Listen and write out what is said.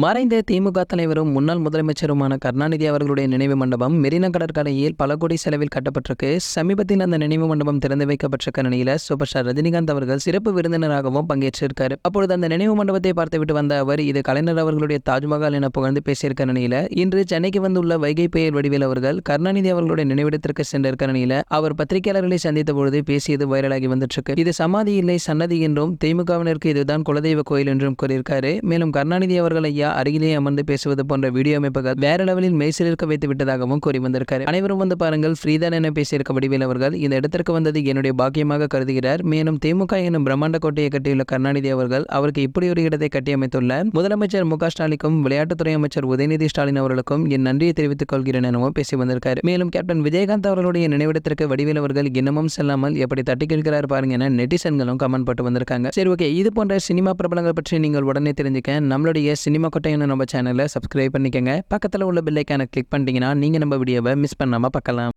மறைந்த திமுக தலைவரும் முன்னாள் முதலமைச்சருமான கருணாநிதி அவர்களுடைய நினைவு மண்டபம் மெரினா கடற்கரையில் பல கோடி செலவில் கட்டப்பட்டிருக்கு சமீபத்தில் அந்த நினைவு மண்டபம் திறந்து வைக்கப்பட்டிருக்க நிலையில் சூப்பர் ஸ்டார் ரஜினிகாந்த் அவர்கள் சிறப்பு விருந்தினராகவும் பங்கேற்றிருக்காரு அப்பொழுது அந்த நினைவு மண்டபத்தை பார்த்துவிட்டு வந்த அவர் இது கலைஞர் அவர்களுடைய தாஜ்மஹால் என புகழ்ந்து பேசியிருக்க நிலையில இன்று சென்னைக்கு வந்துள்ள வைகை பெயர் வடிவில் அவர்கள் கருணாநிதி அவர்களுடைய நினைவிடத்திற்கு சென்றிருக்க நிலையில அவர் பத்திரிகையாளர்களை சந்தித்த பொழுது பேசியது வைரலாகி வந்துட்டு இது சமாதி இல்லை சன்னதி என்றும் திமுகவினருக்கு இதுதான் குலதெய்வ கோயில் என்றும் கூறியிருக்காரு மேலும் கருணாநிதி அவர்களை ஐயா அருகிலேயே அமர்ந்து பேசுவது போன்ற வீடியோ அமைப்புகள் வேற லெவலில் இருக்க வைத்து விட்டதாகவும் கூறி வந்திருக்காரு அனைவரும் வந்து பாருங்கள் ஃப்ரீதான் என பேசியிருக்க வடிவேல் அவர்கள் இந்த இடத்திற்கு வந்தது என்னுடைய பாக்கியமாக கருதுகிறார் மேலும் திமுக எனும் பிரம்மாண்ட கோட்டையை கட்டியுள்ள கருணாநிதி அவர்கள் அவருக்கு இப்படி ஒரு இடத்தை கட்டியமைத்துள்ள முதலமைச்சர் மு ஸ்டாலினுக்கும் விளையாட்டுத்துறை அமைச்சர் உதயநிதி ஸ்டாலின் அவர்களுக்கும் என் நன்றியை தெரிவித்துக் கொள்கிறேன் எனவும் பேசி வந்திருக்காரு மேலும் கேப்டன் விஜயகாந்த் அவர்களுடைய நினைவிடத்திற்கு வடிவேல் அவர்கள் இன்னமும் செல்லாமல் எப்படி தட்டி கேட்கிறார் பாருங்க என நெட்டிசன்களும் கமெண்ட் பட்டு வந்திருக்காங்க சரி ஓகே இது போன்ற சினிமா பிரபலங்கள் பற்றி நீங்கள் உடனே தெரிஞ்சுக்க நம்மளுடைய சினிமா சினிமா கொட்டையான நம்ம சேனலை சப்ஸ்கிரைப் பண்ணிக்கோங்க பக்கத்தில் உள்ள பில்லைக்கான கிளிக் பண்ணிட்டீங்கன்னா நீங்கள் நம்ம வீடியோவை மிஸ் பண்ணாமல் பார்க்கலாம்